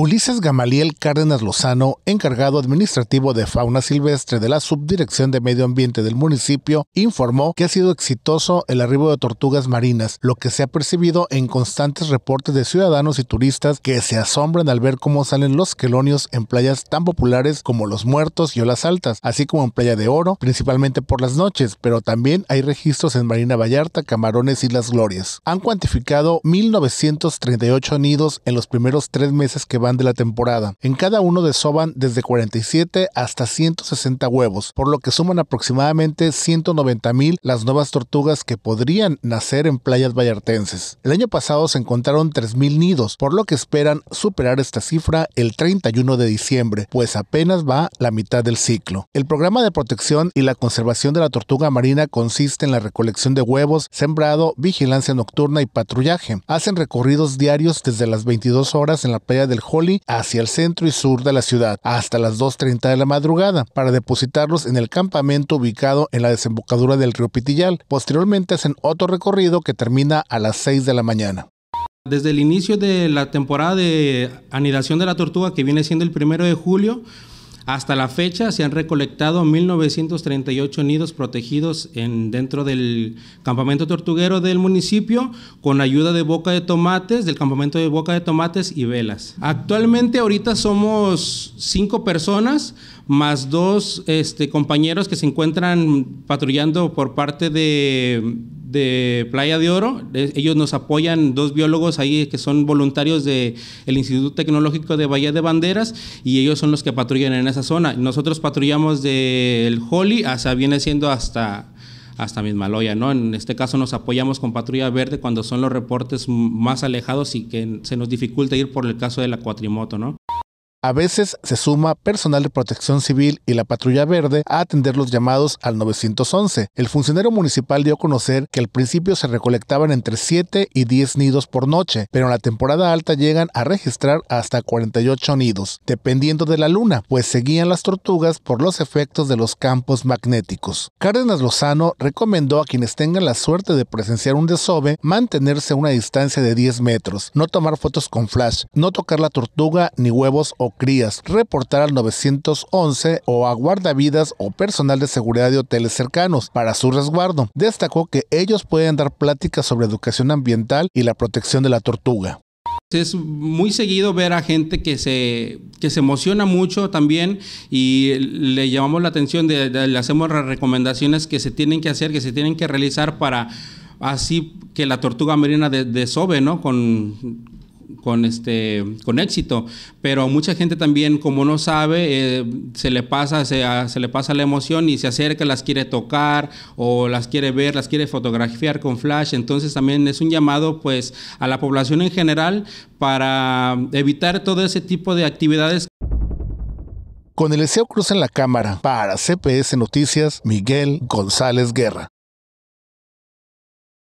Ulises Gamaliel Cárdenas Lozano, encargado administrativo de fauna silvestre de la Subdirección de Medio Ambiente del municipio, informó que ha sido exitoso el arribo de tortugas marinas, lo que se ha percibido en constantes reportes de ciudadanos y turistas que se asombran al ver cómo salen los quelonios en playas tan populares como Los Muertos y Olas Altas, así como en Playa de Oro, principalmente por las noches, pero también hay registros en Marina Vallarta, Camarones y Las Glorias. Han cuantificado 1.938 nidos en los primeros tres meses que van de la temporada. En cada uno desoban desde 47 hasta 160 huevos, por lo que suman aproximadamente 190 mil las nuevas tortugas que podrían nacer en playas vallartenses. El año pasado se encontraron 3.000 nidos, por lo que esperan superar esta cifra el 31 de diciembre, pues apenas va la mitad del ciclo. El programa de protección y la conservación de la tortuga marina consiste en la recolección de huevos, sembrado, vigilancia nocturna y patrullaje. Hacen recorridos diarios desde las 22 horas en la playa del Holly hacia el centro y sur de la ciudad hasta las 2.30 de la madrugada para depositarlos en el campamento ubicado en la desembocadura del río Pitillal. Posteriormente hacen otro recorrido que termina a las 6 de la mañana. Desde el inicio de la temporada de anidación de la tortuga, que viene siendo el primero de julio, hasta la fecha se han recolectado 1.938 nidos protegidos en, dentro del campamento tortuguero del municipio con ayuda de Boca de Tomates, del campamento de Boca de Tomates y Velas. Actualmente ahorita somos cinco personas más dos este, compañeros que se encuentran patrullando por parte de de Playa de Oro. Ellos nos apoyan dos biólogos ahí que son voluntarios del Instituto Tecnológico de Bahía de Banderas y ellos son los que patrullan en esa zona. Nosotros patrullamos del Holly hasta viene siendo hasta hasta Mismaloya, ¿no? En este caso nos apoyamos con Patrulla Verde cuando son los reportes más alejados y que se nos dificulta ir por el caso de la cuatrimoto, ¿no? A veces se suma personal de protección civil y la patrulla verde a atender los llamados al 911. El funcionario municipal dio a conocer que al principio se recolectaban entre 7 y 10 nidos por noche, pero en la temporada alta llegan a registrar hasta 48 nidos, dependiendo de la luna, pues seguían las tortugas por los efectos de los campos magnéticos. Cárdenas Lozano recomendó a quienes tengan la suerte de presenciar un desove mantenerse a una distancia de 10 metros, no tomar fotos con flash, no tocar la tortuga ni huevos o crías, reportar al 911 o a guardavidas o personal de seguridad de hoteles cercanos para su resguardo. Destacó que ellos pueden dar pláticas sobre educación ambiental y la protección de la tortuga. Es muy seguido ver a gente que se, que se emociona mucho también y le llamamos la atención, le hacemos las recomendaciones que se tienen que hacer, que se tienen que realizar para así que la tortuga marina desove, ¿no? Con, con, este, con éxito. Pero mucha gente también, como no sabe, eh, se, le pasa, se, le pasa la emoción y se acerca, las quiere tocar o las quiere ver, las quiere fotografiar con flash. Entonces también es un llamado pues a la población en general para evitar todo ese tipo de actividades. Con el deseo Cruz en la cámara, para CPS Noticias, Miguel González Guerra.